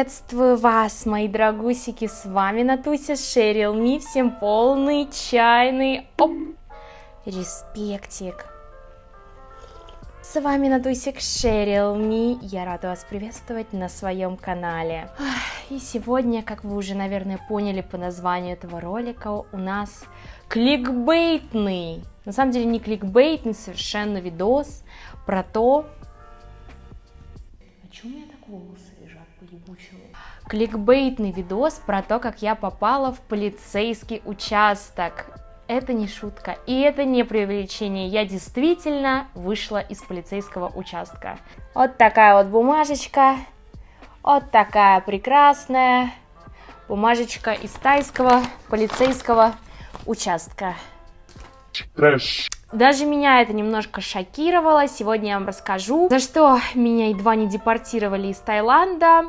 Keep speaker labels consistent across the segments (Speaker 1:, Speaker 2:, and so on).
Speaker 1: Приветствую вас, мои дорогусики, с вами Натуся Шерил Ми, всем полный чайный оп, респектик. С вами Натусик Шерил Ми, я рада вас приветствовать на своем канале. И сегодня, как вы уже, наверное, поняли по названию этого ролика, у нас кликбейтный, на самом деле не кликбейтный совершенно видос про то, о чем я так волосы? запущу. Кликбейтный видос про то, как я попала в полицейский участок. Это не шутка, и это не преувеличение. Я действительно вышла из полицейского участка. Вот такая вот бумажечка. Вот такая прекрасная бумажечка из тайского полицейского участка. Трэш. Даже меня это немножко шокировало. Сегодня я вам расскажу, за что меня едва не депортировали из Таиланда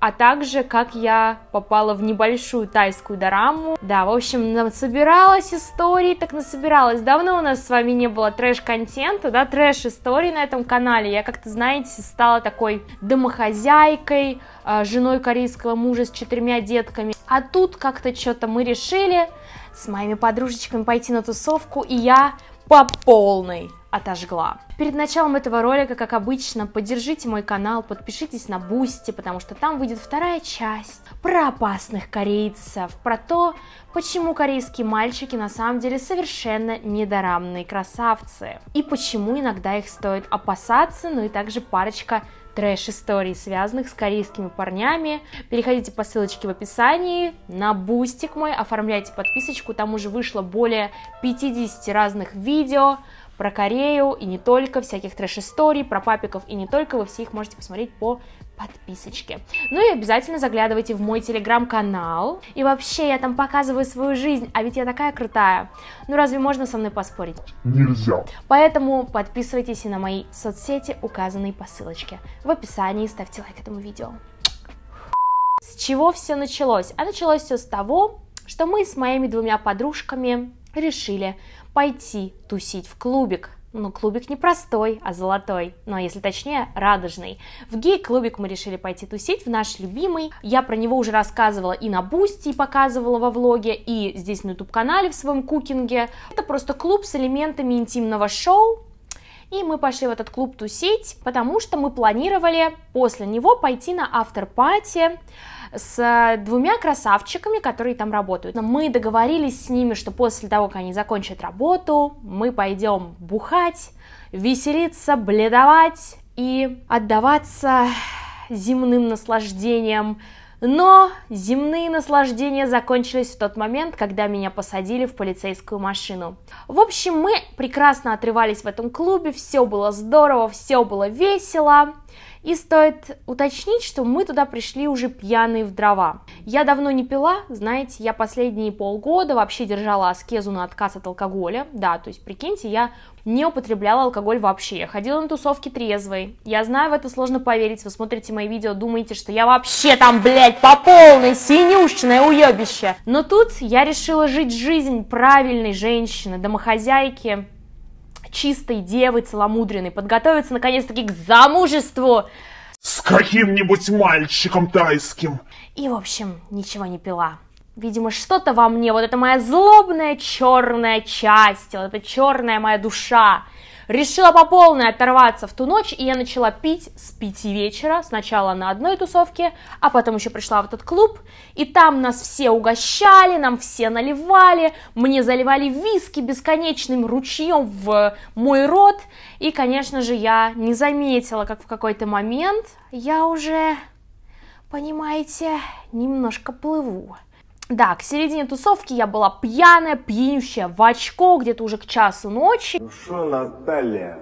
Speaker 1: а также как я попала в небольшую тайскую дораму. Да, в общем, насобиралась истории, так насобиралась. Давно у нас с вами не было трэш-контента, да, трэш-истории на этом канале. Я как-то, знаете, стала такой домохозяйкой, а, женой корейского мужа с четырьмя детками. А тут как-то что-то мы решили с моими подружечками пойти на тусовку, и я по полной отожгла. Перед началом этого ролика, как обычно, поддержите мой канал, подпишитесь на Бусти, потому что там выйдет вторая часть про опасных корейцев, про то, почему корейские мальчики на самом деле совершенно недорамные красавцы, и почему иногда их стоит опасаться, ну и также парочка трэш-историй, связанных с корейскими парнями. Переходите по ссылочке в описании на бустик мой, оформляйте подписочку, там уже вышло более 50 разных видео про Корею и не только, всяких трэш-историй, про папиков и не только, вы все их можете посмотреть по подписочки. Ну и обязательно заглядывайте в мой телеграм-канал. И вообще, я там показываю свою жизнь, а ведь я такая крутая. Ну разве можно со мной поспорить? Нельзя. Поэтому подписывайтесь и на мои соцсети, указанные по ссылочке в описании. Ставьте лайк этому видео. С чего все началось? А началось все с того, что мы с моими двумя подружками решили пойти тусить в клубик ну, клубик не простой, а золотой, ну, а если точнее, радужный. В гей-клубик мы решили пойти тусить, в наш любимый. Я про него уже рассказывала и на Бусти, и показывала во влоге, и здесь на YouTube-канале в своем кукинге. Это просто клуб с элементами интимного шоу, и мы пошли в этот клуб тусить, потому что мы планировали после него пойти на автор-пати, с э, двумя красавчиками, которые там работают. Мы договорились с ними, что после того, как они закончат работу, мы пойдем бухать, веселиться, бледовать и отдаваться земным наслаждениям. Но земные наслаждения закончились в тот момент, когда меня посадили в полицейскую машину. В общем, мы прекрасно отрывались в этом клубе, все было здорово, все было весело. И стоит уточнить, что мы туда пришли уже пьяные в дрова. Я давно не пила, знаете, я последние полгода вообще держала аскезу на отказ от алкоголя. Да, то есть, прикиньте, я не употребляла алкоголь вообще. Я ходила на тусовки трезвой. Я знаю, в это сложно поверить. Вы смотрите мои видео, думаете, что я вообще там, блядь, по полной синюшечное уебище. Но тут я решила жить жизнь правильной женщины, домохозяйки, чистой девы целомудренной, подготовиться наконец-таки к замужеству. С каким-нибудь мальчиком тайским. И, в общем, ничего не пила. Видимо, что-то во мне, вот это моя злобная черная часть, вот эта черная моя душа, Решила по полной оторваться в ту ночь, и я начала пить с пяти вечера, сначала на одной тусовке, а потом еще пришла в этот клуб, и там нас все угощали, нам все наливали, мне заливали виски бесконечным ручьем в мой рот, и, конечно же, я не заметила, как в какой-то момент я уже, понимаете, немножко плыву. Да, к середине тусовки я была пьяная, пьянющая, в очко, где-то уже к часу ночи. Ну что, Наталья,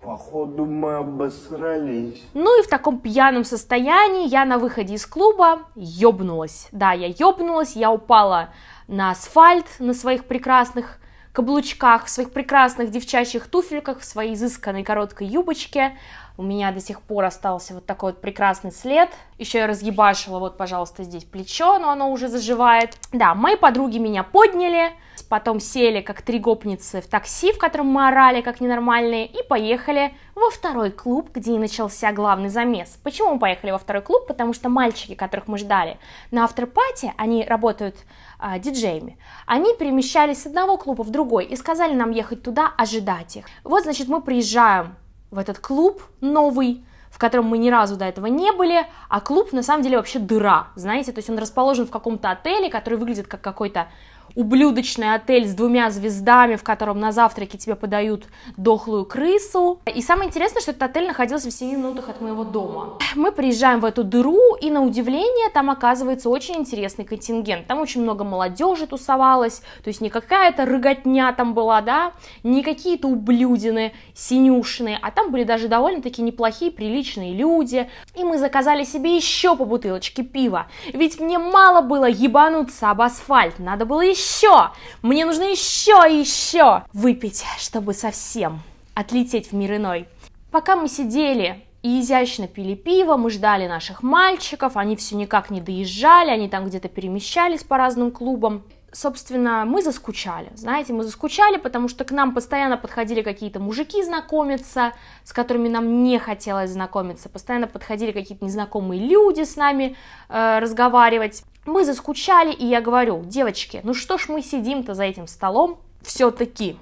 Speaker 1: походу мы обосрались. Ну и в таком пьяном состоянии я на выходе из клуба ёбнулась. Да, я ёбнулась, я упала на асфальт на своих прекрасных каблучках, в своих прекрасных девчачьих туфельках, в своей изысканной короткой юбочке. У меня до сих пор остался вот такой вот прекрасный след. Еще я разъебашила, вот, пожалуйста, здесь плечо, но оно уже заживает. Да, мои подруги меня подняли, потом сели, как три гопницы, в такси, в котором мы орали, как ненормальные, и поехали во второй клуб, где и начался главный замес. Почему мы поехали во второй клуб? Потому что мальчики, которых мы ждали на авторпате, они работают э, диджеями, они перемещались с одного клуба в другой и сказали нам ехать туда, ожидать их. Вот, значит, мы приезжаем в этот клуб новый, в котором мы ни разу до этого не были, а клуб на самом деле вообще дыра, знаете, то есть он расположен в каком-то отеле, который выглядит как какой-то ублюдочный отель с двумя звездами, в котором на завтраке тебе подают дохлую крысу. И самое интересное, что этот отель находился в 7 минутах от моего дома. Мы приезжаем в эту дыру, и на удивление там оказывается очень интересный контингент. Там очень много молодежи тусовалось, то есть не какая-то рыготня там была, да, не какие-то ублюдины синюшные, а там были даже довольно-таки неплохие, приличные люди. И мы заказали себе еще по бутылочке пива, ведь мне мало было ебануться об асфальт, надо было еще еще, мне нужно еще и еще выпить, чтобы совсем отлететь в мир иной. Пока мы сидели и изящно пили пиво, мы ждали наших мальчиков, они все никак не доезжали, они там где-то перемещались по разным клубам. Собственно, мы заскучали, знаете, мы заскучали, потому что к нам постоянно подходили какие-то мужики знакомиться, с которыми нам не хотелось знакомиться, постоянно подходили какие-то незнакомые люди с нами э, разговаривать. Мы заскучали, и я говорю, девочки, ну что ж мы сидим-то за этим столом все-таки?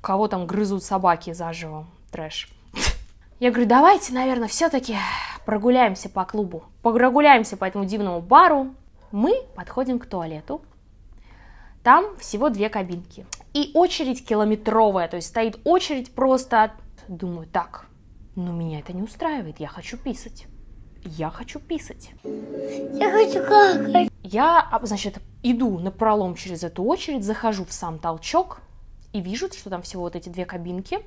Speaker 1: Кого там грызут собаки заживо? Трэш. Я говорю, давайте, наверное, все-таки прогуляемся по клубу. Прогуляемся по этому дивному бару. Мы подходим к туалету. Там всего две кабинки. И очередь километровая, то есть стоит очередь просто... Думаю, так, ну меня это не устраивает, я хочу писать я хочу писать. Я хочу какать. Я, а, значит, иду на пролом через эту очередь, захожу в сам толчок и вижу, что там всего вот эти две кабинки,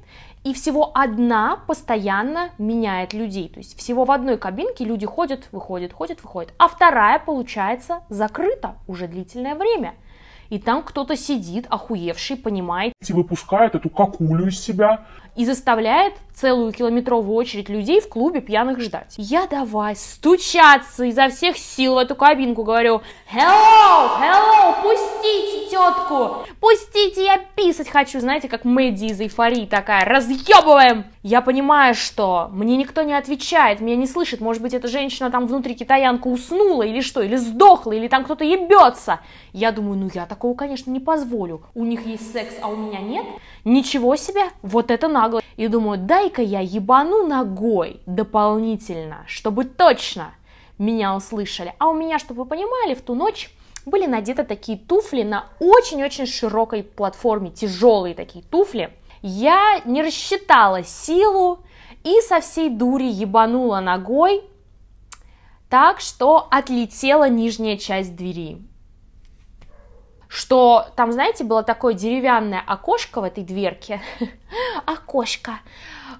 Speaker 1: и всего одна постоянно меняет людей. То есть всего в одной кабинке люди ходят, выходят, ходят, выходят, а вторая, получается, закрыта уже длительное время – и там кто-то сидит, охуевший, понимает. И выпускает эту какулю из себя. И заставляет целую километровую очередь людей в клубе пьяных ждать. Я давай стучаться изо всех сил в эту кабинку, говорю, hello, hello, пустите тетку, отпустите, я писать хочу, знаете, как Мэдди из эйфории такая, разъебываем! Я понимаю, что мне никто не отвечает, меня не слышит, может быть, эта женщина там внутри китаянка уснула или что, или сдохла, или там кто-то ебется. Я думаю, ну я такого, конечно, не позволю. У них есть секс, а у меня нет. Ничего себе, вот это нагло. И думаю, дай-ка я ебану ногой дополнительно, чтобы точно меня услышали. А у меня, чтобы вы понимали, в ту ночь были надеты такие туфли на очень-очень широкой платформе, тяжелые такие туфли. Я не рассчитала силу и со всей дури ебанула ногой, так что отлетела нижняя часть двери. Что там, знаете, было такое деревянное окошко в этой дверке, окошко,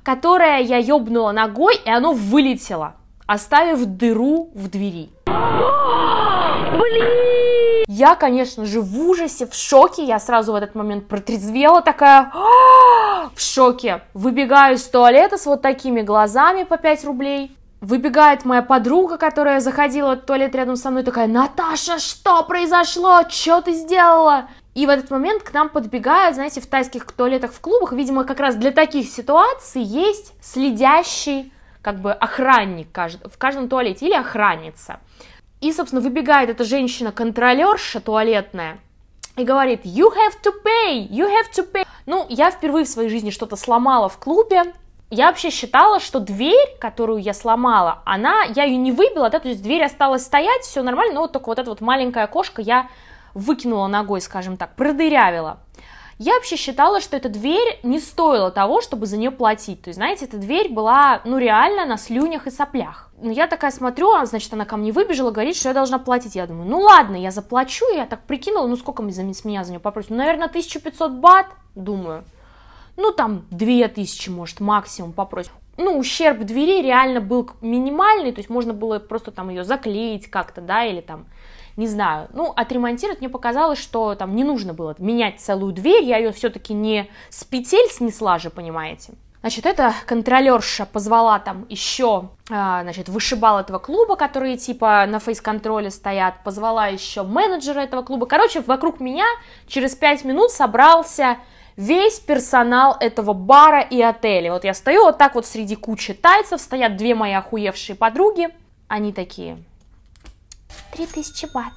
Speaker 1: которое я ебнула ногой, и оно вылетело, оставив дыру в двери. Блин! Я, конечно же, в ужасе, в шоке. Я сразу в этот момент протрезвела такая, в шоке. Выбегаю из туалета с вот такими глазами по 5 рублей. Выбегает моя подруга, которая заходила в туалет рядом со мной, такая, Наташа, что произошло? Что ты сделала? И в этот момент к нам подбегают, знаете, в тайских туалетах в клубах, видимо, как раз для таких ситуаций есть следящий как бы охранник в каждом туалете или охранница. И, собственно, выбегает эта женщина-контролерша туалетная и говорит «You have to pay! You have to pay!» Ну, я впервые в своей жизни что-то сломала в клубе, я вообще считала, что дверь, которую я сломала, она, я ее не выбила, да, то есть дверь осталась стоять, все нормально, но вот только вот это вот маленькое окошко я выкинула ногой, скажем так, продырявила. Я вообще считала, что эта дверь не стоила того, чтобы за нее платить. То есть, знаете, эта дверь была, ну, реально на слюнях и соплях. Но я такая смотрю, а, значит, она ко мне выбежала, говорит, что я должна платить. Я думаю, ну ладно, я заплачу. Я так прикинула, ну сколько мне с меня за нее попросят? Ну, наверное, 1500 бат, думаю. Ну, там, 2000, может, максимум попросят ну, ущерб двери реально был минимальный, то есть можно было просто там ее заклеить как-то, да, или там не знаю, ну, отремонтировать мне показалось, что там не нужно было менять целую дверь, я ее все-таки не с петель снесла же, понимаете. Значит, эта контролерша позвала там еще, а, значит, вышибал этого клуба, которые типа на фейс-контроле стоят, позвала еще менеджера этого клуба. Короче, вокруг меня через пять минут собрался весь персонал этого бара и отеля. Вот я стою вот так вот среди кучи тайцев, стоят две мои охуевшие подруги, они такие, 3000 бат.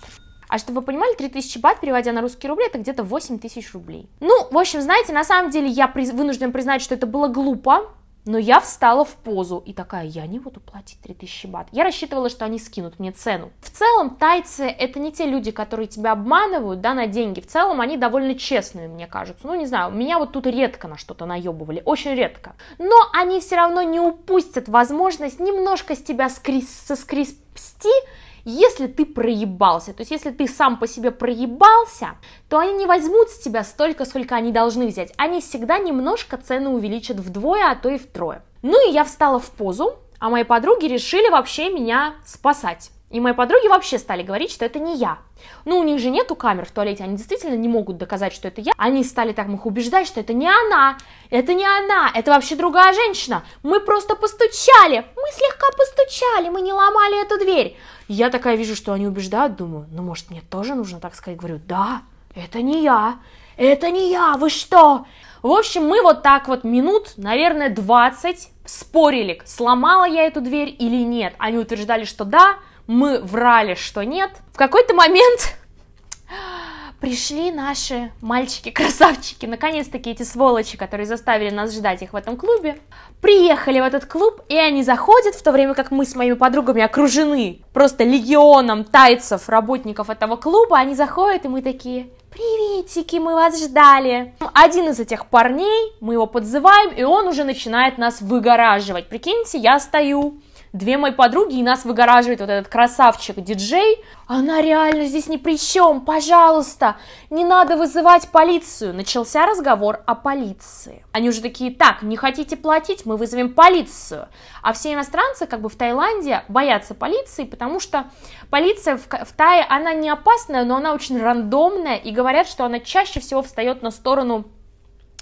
Speaker 1: А чтобы вы понимали, 3000 бат, переводя на русские рубли, это где-то 8000 рублей. Ну, в общем, знаете, на самом деле я при... вынуждена признать, что это было глупо, но я встала в позу и такая, я не буду платить 3000 бат. Я рассчитывала, что они скинут мне цену. В целом, тайцы это не те люди, которые тебя обманывают, да, на деньги. В целом, они довольно честные, мне кажется. Ну, не знаю, меня вот тут редко на что-то наебывали, очень редко. Но они все равно не упустят возможность немножко с тебя скрис... соскрести если ты проебался, то есть если ты сам по себе проебался, то они не возьмут с тебя столько, сколько они должны взять. Они всегда немножко цены увеличат вдвое, а то и втрое. Ну и я встала в позу, а мои подруги решили вообще меня спасать. И мои подруги вообще стали говорить, что это не я. Ну, у них же нету камер в туалете, они действительно не могут доказать, что это я. Они стали так их убеждать, что это не она, это не она, это вообще другая женщина. Мы просто постучали, мы слегка постучали, мы не ломали эту дверь. Я такая вижу, что они убеждают, думаю, ну, может, мне тоже нужно так сказать? Говорю, да, это не я, это не я, вы что? В общем, мы вот так вот минут, наверное, 20 спорили, сломала я эту дверь или нет. Они утверждали, что да, мы врали, что нет. В какой-то момент пришли наши мальчики-красавчики, наконец-таки эти сволочи, которые заставили нас ждать их в этом клубе, приехали в этот клуб, и они заходят, в то время как мы с моими подругами окружены просто легионом тайцев, работников этого клуба, они заходят, и мы такие, приветики, мы вас ждали. Один из этих парней, мы его подзываем, и он уже начинает нас выгораживать. Прикиньте, я стою две мои подруги, и нас выгораживает вот этот красавчик-диджей. Она реально здесь ни при чем, пожалуйста, не надо вызывать полицию. Начался разговор о полиции. Они уже такие, так, не хотите платить, мы вызовем полицию. А все иностранцы как бы в Таиланде боятся полиции, потому что полиция в, в Тае, она не опасная, но она очень рандомная, и говорят, что она чаще всего встает на сторону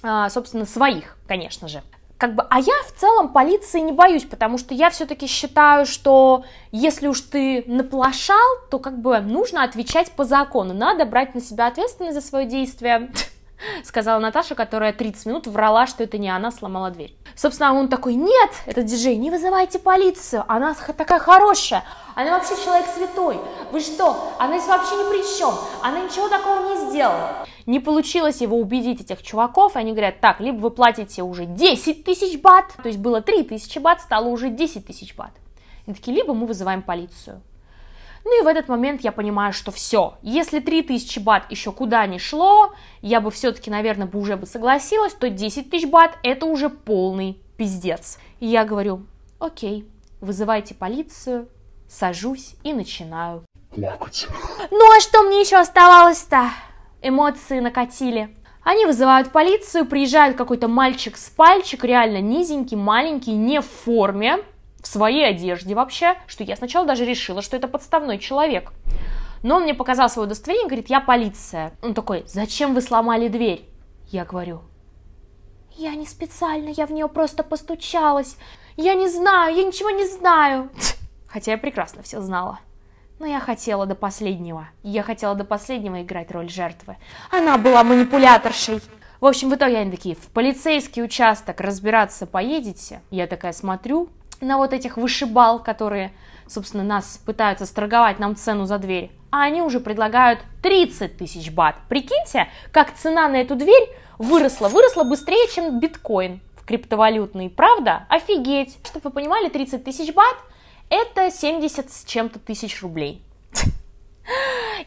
Speaker 1: а, собственно, своих, конечно же как бы, а я в целом полиции не боюсь, потому что я все-таки считаю, что если уж ты наплашал, то как бы нужно отвечать по закону, надо брать на себя ответственность за свое действие, сказала Наташа, которая 30 минут врала, что это не она сломала дверь. Собственно, он такой, нет, это диджей, не вызывайте полицию, она такая хорошая, она вообще человек святой, вы что, она здесь вообще ни при чем, она ничего такого не сделала не получилось его убедить этих чуваков, и они говорят, так, либо вы платите уже 10 тысяч бат, то есть было 3 тысячи бат, стало уже 10 тысяч бат. И такие, либо мы вызываем полицию. Ну и в этот момент я понимаю, что все, если 3000 бат еще куда не шло, я бы все-таки, наверное, бы уже бы согласилась, то 10 тысяч бат это уже полный пиздец. И я говорю, окей, вызывайте полицию, сажусь и начинаю. Плакать. Ну а что мне еще оставалось-то? эмоции накатили. Они вызывают полицию, приезжает какой-то мальчик с пальчик, реально низенький, маленький, не в форме, в своей одежде вообще, что я сначала даже решила, что это подставной человек. Но он мне показал свое удостоверение и говорит, я полиция. Он такой, зачем вы сломали дверь? Я говорю, я не специально, я в нее просто постучалась. Я не знаю, я ничего не знаю. Хотя я прекрасно все знала. Но ну, я хотела до последнего. Я хотела до последнего играть роль жертвы. Она была манипуляторшей. В общем, в итоге они такие, в полицейский участок разбираться поедете? Я такая смотрю на вот этих вышибал, которые, собственно, нас пытаются сторговать нам цену за дверь. А они уже предлагают 30 тысяч бат. Прикиньте, как цена на эту дверь выросла. Выросла быстрее, чем биткоин в криптовалютный. Правда? Офигеть! Чтобы вы понимали, 30 тысяч бат – это 70 с чем-то тысяч рублей.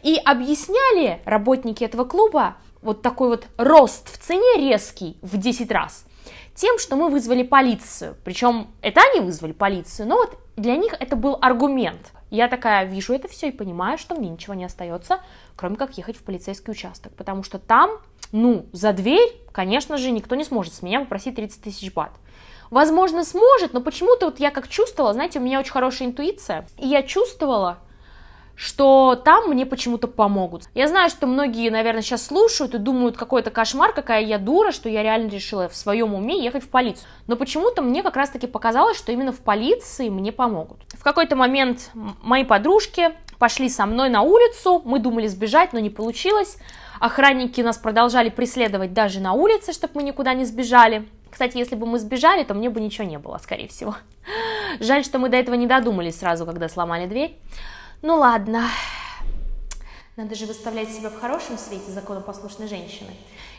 Speaker 1: И объясняли работники этого клуба вот такой вот рост в цене резкий в 10 раз тем, что мы вызвали полицию. Причем это они вызвали полицию, но вот для них это был аргумент. Я такая вижу это все и понимаю, что мне ничего не остается, кроме как ехать в полицейский участок, потому что там, ну, за дверь, конечно же, никто не сможет с меня попросить 30 тысяч бат. Возможно, сможет, но почему-то вот я как чувствовала, знаете, у меня очень хорошая интуиция, и я чувствовала, что там мне почему-то помогут. Я знаю, что многие, наверное, сейчас слушают и думают, какой то кошмар, какая я дура, что я реально решила в своем уме ехать в полицию. Но почему-то мне как раз-таки показалось, что именно в полиции мне помогут. В какой-то момент мои подружки пошли со мной на улицу, мы думали сбежать, но не получилось. Охранники нас продолжали преследовать даже на улице, чтобы мы никуда не сбежали. Кстати, если бы мы сбежали, то мне бы ничего не было, скорее всего. Жаль, что мы до этого не додумались сразу, когда сломали дверь. Ну ладно. Надо же выставлять себя в хорошем свете законопослушной женщины.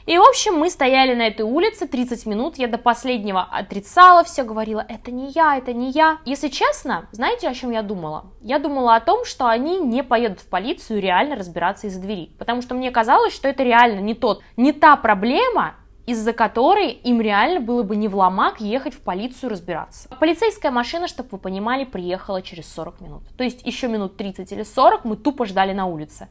Speaker 1: И, в общем, мы стояли на этой улице 30 минут, я до последнего отрицала все, говорила, это не я, это не я. Если честно, знаете, о чем я думала? Я думала о том, что они не поедут в полицию реально разбираться из-за двери, потому что мне казалось, что это реально не тот, не та проблема, из-за которой им реально было бы не в ломак ехать в полицию разбираться. Полицейская машина, чтобы вы понимали, приехала через 40 минут. То есть еще минут 30 или 40 мы тупо ждали на улице.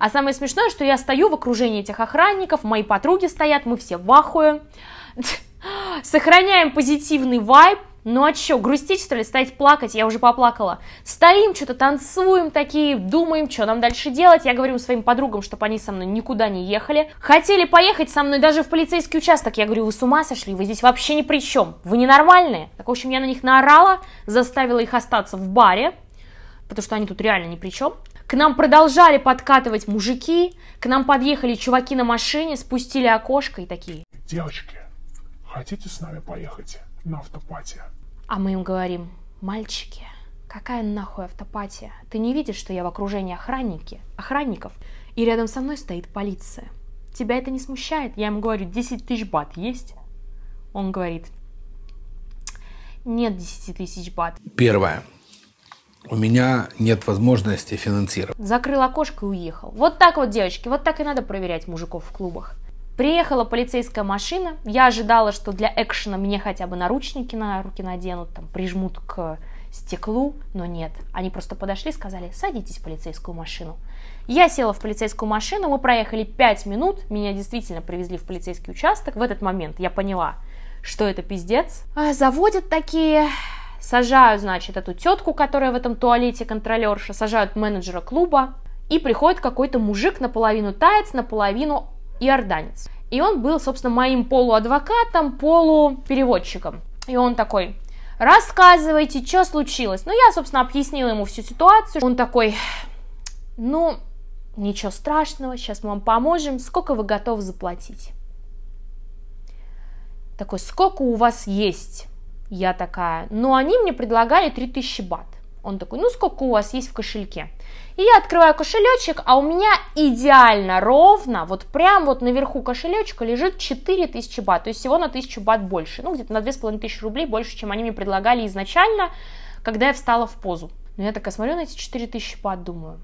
Speaker 1: А самое смешное, что я стою в окружении этих охранников, мои подруги стоят, мы все в ахуе. Сохраняем позитивный вайб, ну а чё, грустить что ли, стоять плакать? Я уже поплакала. Стоим, что-то танцуем такие, думаем, что нам дальше делать. Я говорю своим подругам, чтобы они со мной никуда не ехали. Хотели поехать со мной даже в полицейский участок. Я говорю, вы с ума сошли, вы здесь вообще ни при чем. Вы ненормальные. Так, в общем, я на них наорала, заставила их остаться в баре, потому что они тут реально ни при чем. К нам продолжали подкатывать мужики, к нам подъехали чуваки на машине, спустили окошко и такие. Девочки, хотите с нами поехать? на автопате. А мы им говорим, мальчики, какая нахуй автопатия? Ты не видишь, что я в окружении охранники, охранников, и рядом со мной стоит полиция. Тебя это не смущает? Я им говорю, 10 тысяч бат есть? Он говорит, нет 10 тысяч бат. Первое. У меня нет возможности финансировать. Закрыл окошко и уехал. Вот так вот, девочки, вот так и надо проверять мужиков в клубах. Приехала полицейская машина, я ожидала, что для экшена мне хотя бы наручники на руки наденут, там, прижмут к стеклу, но нет. Они просто подошли и сказали, садитесь в полицейскую машину. Я села в полицейскую машину, мы проехали 5 минут, меня действительно привезли в полицейский участок. В этот момент я поняла, что это пиздец. А, заводят такие, сажают, значит, эту тетку, которая в этом туалете контролерша, сажают менеджера клуба, и приходит какой-то мужик, наполовину таец, наполовину иорданец. И он был, собственно, моим полуадвокатом, полупереводчиком. И он такой, рассказывайте, что случилось. Ну, я, собственно, объяснила ему всю ситуацию. Он такой, ну, ничего страшного, сейчас мы вам поможем, сколько вы готовы заплатить? Такой, сколько у вас есть? Я такая, ну, они мне предлагали 3000 бат. Он такой, ну сколько у вас есть в кошельке? И я открываю кошелечек, а у меня идеально ровно, вот прям вот наверху кошелечка лежит 4000 бат, то есть всего на 1000 бат больше, ну где-то на 2500 рублей больше, чем они мне предлагали изначально, когда я встала в позу. Но я такая смотрю на эти 4000 бат, думаю,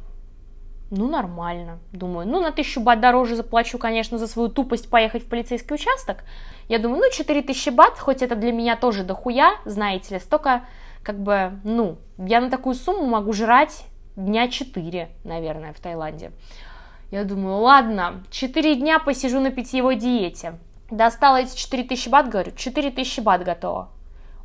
Speaker 1: ну нормально, думаю, ну на 1000 бат дороже заплачу, конечно, за свою тупость поехать в полицейский участок. Я думаю, ну 4000 бат, хоть это для меня тоже дохуя, знаете ли, столько как бы, ну, я на такую сумму могу жрать дня 4, наверное, в Таиланде. Я думаю, ладно, 4 дня посижу на питьевой диете. Достала эти 4000 бат, говорю, 4000 бат готово.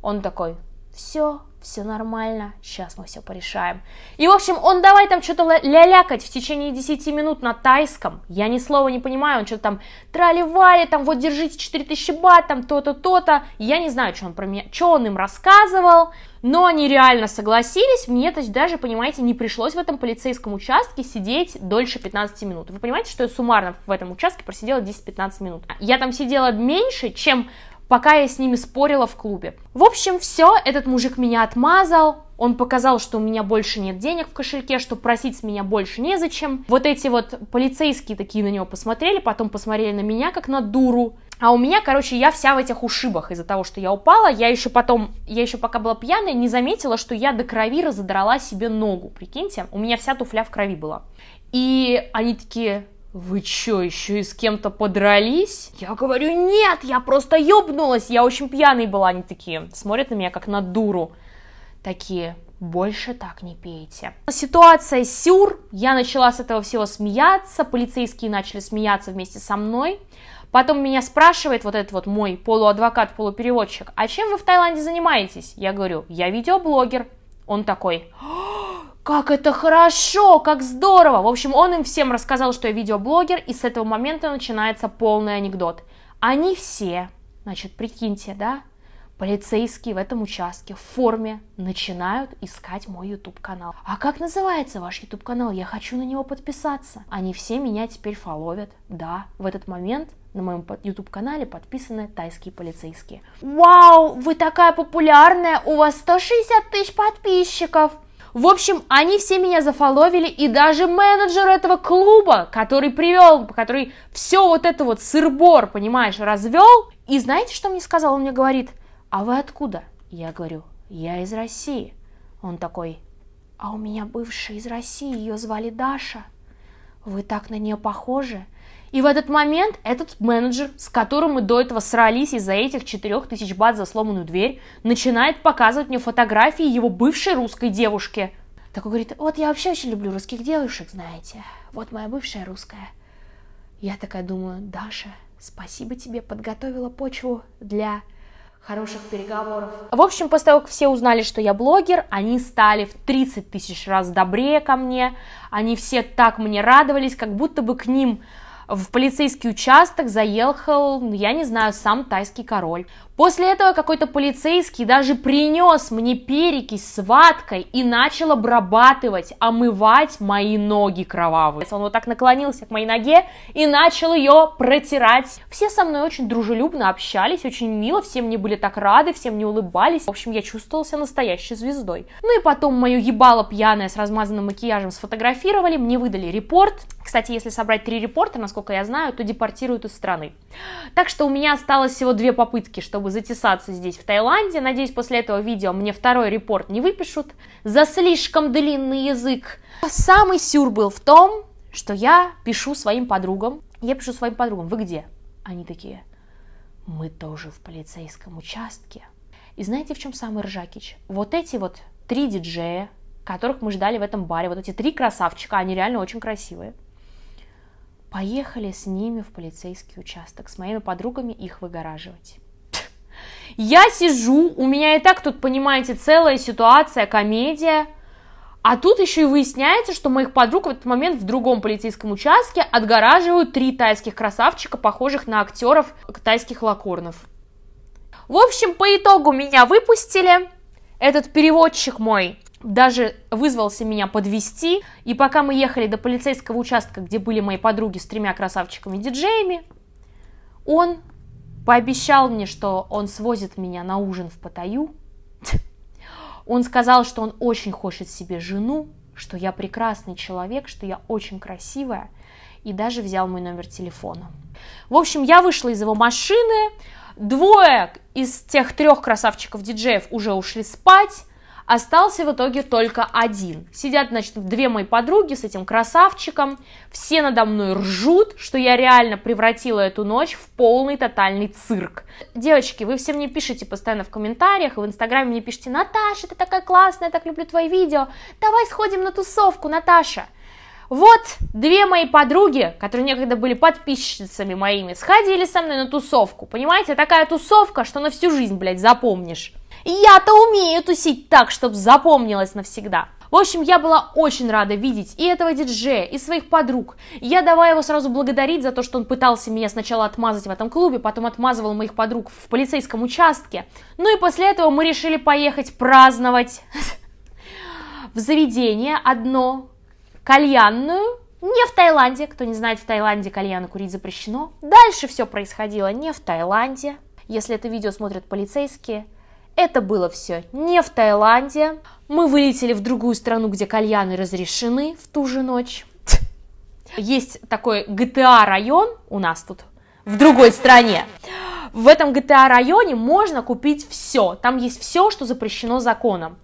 Speaker 1: Он такой, все, все нормально, сейчас мы все порешаем. И, в общем, он давай там что-то лялякать в течение 10 минут на тайском, я ни слова не понимаю, он что-то там трали там вот держите 4000 бат, там то-то, то-то, я не знаю, что он про меня, что он им рассказывал, но они реально согласились, мне то есть даже, понимаете, не пришлось в этом полицейском участке сидеть дольше 15 минут. Вы понимаете, что я суммарно в этом участке просидела 10-15 минут. Я там сидела меньше, чем пока я с ними спорила в клубе. В общем, все, этот мужик меня отмазал, он показал, что у меня больше нет денег в кошельке, что просить с меня больше незачем. Вот эти вот полицейские такие на него посмотрели, потом посмотрели на меня как на дуру. А у меня, короче, я вся в этих ушибах из-за того, что я упала. Я еще потом, я еще пока была пьяная, не заметила, что я до крови разодрала себе ногу. Прикиньте, у меня вся туфля в крови была. И они такие, вы чё, еще и с кем-то подрались? Я говорю, нет, я просто ёбнулась, я очень пьяный была, они такие, смотрят на меня как на дуру, такие, больше так не пейте. Ситуация сюр, я начала с этого всего смеяться, полицейские начали смеяться вместе со мной, Потом меня спрашивает вот этот вот мой полуадвокат, полупереводчик, а чем вы в Таиланде занимаетесь? Я говорю, я видеоблогер. Он такой, О! «А, как это хорошо, как здорово. В общем, он им всем рассказал, что я видеоблогер, и с этого момента начинается полный анекдот. Они все, значит, прикиньте, да, полицейские в этом участке в форме начинают искать мой YouTube канал. А как называется ваш YouTube канал? Я хочу на него подписаться. Они все меня теперь фоловят. Да, в этот момент на моем YouTube-канале подписаны тайские полицейские. Вау, вы такая популярная, у вас 160 тысяч подписчиков. В общем, они все меня зафоловили, и даже менеджер этого клуба, который привел, который все вот это вот сырбор, понимаешь, развел. И знаете, что мне сказал? Он мне говорит, а вы откуда? Я говорю, я из России. Он такой, а у меня бывшая из России, ее звали Даша. Вы так на нее похожи. И в этот момент этот менеджер, с которым мы до этого срались из-за этих 4000 бат за сломанную дверь, начинает показывать мне фотографии его бывшей русской девушки. Такой говорит, вот я вообще очень люблю русских девушек, знаете. Вот моя бывшая русская. Я такая думаю, Даша, спасибо тебе, подготовила почву для хороших переговоров. В общем, после того, как все узнали, что я блогер, они стали в 30 тысяч раз добрее ко мне, они все так мне радовались, как будто бы к ним в полицейский участок заехал, я не знаю, сам тайский король. После этого какой-то полицейский даже принес мне перекись с ваткой и начал обрабатывать, омывать мои ноги кровавые. Он вот так наклонился к моей ноге и начал ее протирать. Все со мной очень дружелюбно общались, очень мило, все мне были так рады, все мне улыбались. В общем, я чувствовался настоящей звездой. Ну и потом мою ебало пьяное с размазанным макияжем сфотографировали, мне выдали репорт. Кстати, если собрать три репорта, насколько я знаю, то депортируют из страны. Так что у меня осталось всего две попытки, чтобы затесаться здесь, в Таиланде. Надеюсь, после этого видео мне второй репорт не выпишут за слишком длинный язык. Самый сюр был в том, что я пишу своим подругам. Я пишу своим подругам, вы где? Они такие, мы тоже в полицейском участке. И знаете, в чем самый ржакич? Вот эти вот три диджея, которых мы ждали в этом баре, вот эти три красавчика, они реально очень красивые, поехали с ними в полицейский участок, с моими подругами их выгораживать. Я сижу, у меня и так тут, понимаете, целая ситуация, комедия. А тут еще и выясняется, что моих подруг в этот момент в другом полицейском участке отгораживают три тайских красавчика, похожих на актеров тайских лакорнов. В общем, по итогу меня выпустили. Этот переводчик мой даже вызвался меня подвести. И пока мы ехали до полицейского участка, где были мои подруги с тремя красавчиками-диджеями, он пообещал мне, что он свозит меня на ужин в Паттайю. Он сказал, что он очень хочет себе жену, что я прекрасный человек, что я очень красивая, и даже взял мой номер телефона. В общем, я вышла из его машины, двое из тех трех красавчиков-диджеев уже ушли спать, Остался в итоге только один. Сидят, значит, две мои подруги с этим красавчиком. Все надо мной ржут, что я реально превратила эту ночь в полный тотальный цирк. Девочки, вы все мне пишите постоянно в комментариях, и в инстаграме мне пишите, Наташа, ты такая классная, я так люблю твои видео, давай сходим на тусовку, Наташа. Вот две мои подруги, которые некогда были подписчицами моими, сходили со мной на тусовку. Понимаете, такая тусовка, что на всю жизнь, блядь, запомнишь. Я-то умею тусить так, чтобы запомнилось навсегда. В общем, я была очень рада видеть и этого диджея, и своих подруг. Я давая его сразу благодарить за то, что он пытался меня сначала отмазать в этом клубе, потом отмазывал моих подруг в полицейском участке. Ну и после этого мы решили поехать праздновать в заведение одно, кальянную, не в Таиланде, кто не знает, в Таиланде кальяна курить запрещено. Дальше все происходило не в Таиланде, если это видео смотрят полицейские, это было все не в Таиланде. Мы вылетели в другую страну, где кальяны разрешены в ту же ночь. Есть такой GTA а район у нас тут, в другой стране. В этом GTA а районе можно купить все. Там есть все, что запрещено законом.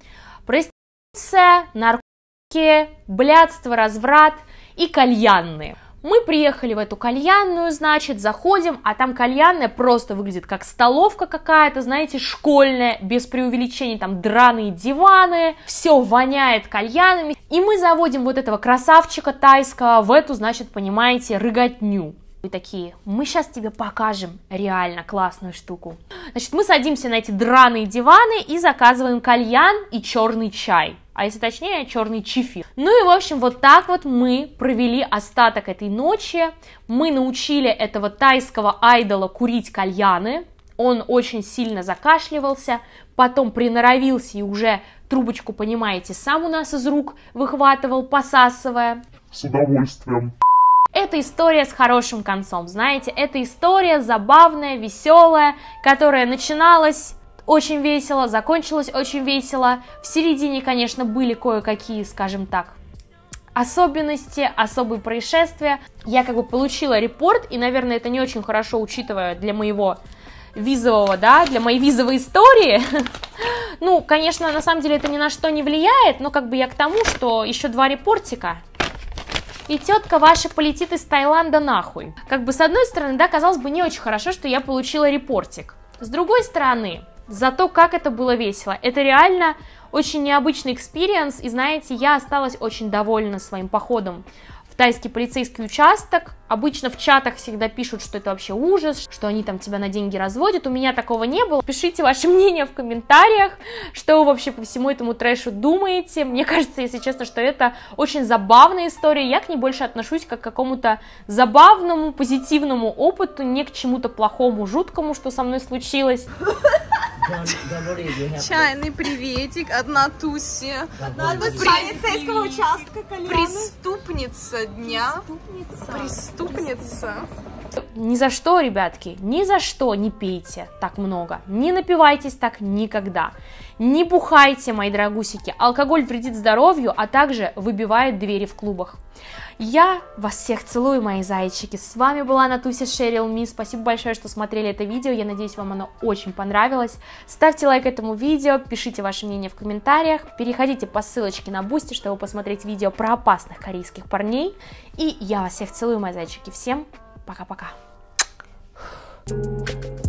Speaker 1: Проституция, наркотики, блядство, разврат и кальянные. Мы приехали в эту кальянную, значит, заходим, а там кальянная просто выглядит как столовка какая-то, знаете, школьная, без преувеличений, там драные диваны, все воняет кальянами. И мы заводим вот этого красавчика тайского в эту, значит, понимаете, рыготню. И такие, мы сейчас тебе покажем реально классную штуку. Значит, мы садимся на эти драные диваны и заказываем кальян и черный чай а если точнее, черный чифир. Ну и, в общем, вот так вот мы провели остаток этой ночи. Мы научили этого тайского айдола курить кальяны, он очень сильно закашливался, потом приноровился и уже трубочку, понимаете, сам у нас из рук выхватывал, посасывая. С удовольствием. Это история с хорошим концом, знаете, это история забавная, веселая, которая начиналась очень весело, закончилось очень весело. В середине, конечно, были кое-какие, скажем так, особенности, особые происшествия. Я как бы получила репорт, и, наверное, это не очень хорошо, учитывая для моего визового, да, для моей визовой истории. Ну, конечно, на самом деле это ни на что не влияет, но как бы я к тому, что еще два репортика, и тетка ваша полетит из Таиланда нахуй. Как бы с одной стороны, да, казалось бы, не очень хорошо, что я получила репортик. С другой стороны, за то, как это было весело. Это реально очень необычный экспириенс, и знаете, я осталась очень довольна своим походом в тайский полицейский участок, Обычно в чатах всегда пишут, что это вообще ужас, что они там тебя на деньги разводят. У меня такого не было. Пишите ваше мнение в комментариях, что вы вообще по всему этому трэшу думаете. Мне кажется, если честно, что это очень забавная история. Я к ней больше отношусь как к какому-то забавному, позитивному опыту, не к чему-то плохому, жуткому, что со мной случилось. Чайный приветик, одна туси. Одна участка, Преступница дня. Преступница преступница. Ни за что, ребятки, ни за что не пейте так много, не напивайтесь так никогда, не бухайте, мои дорогусики, алкоголь вредит здоровью, а также выбивает двери в клубах. Я вас всех целую, мои зайчики. С вами была Натуся Шерил Ми. Спасибо большое, что смотрели это видео. Я надеюсь, вам оно очень понравилось. Ставьте лайк этому видео, пишите ваше мнение в комментариях. Переходите по ссылочке на Бусти, чтобы посмотреть видео про опасных корейских парней. И я вас всех целую, мои зайчики. Всем пока-пока. Thank you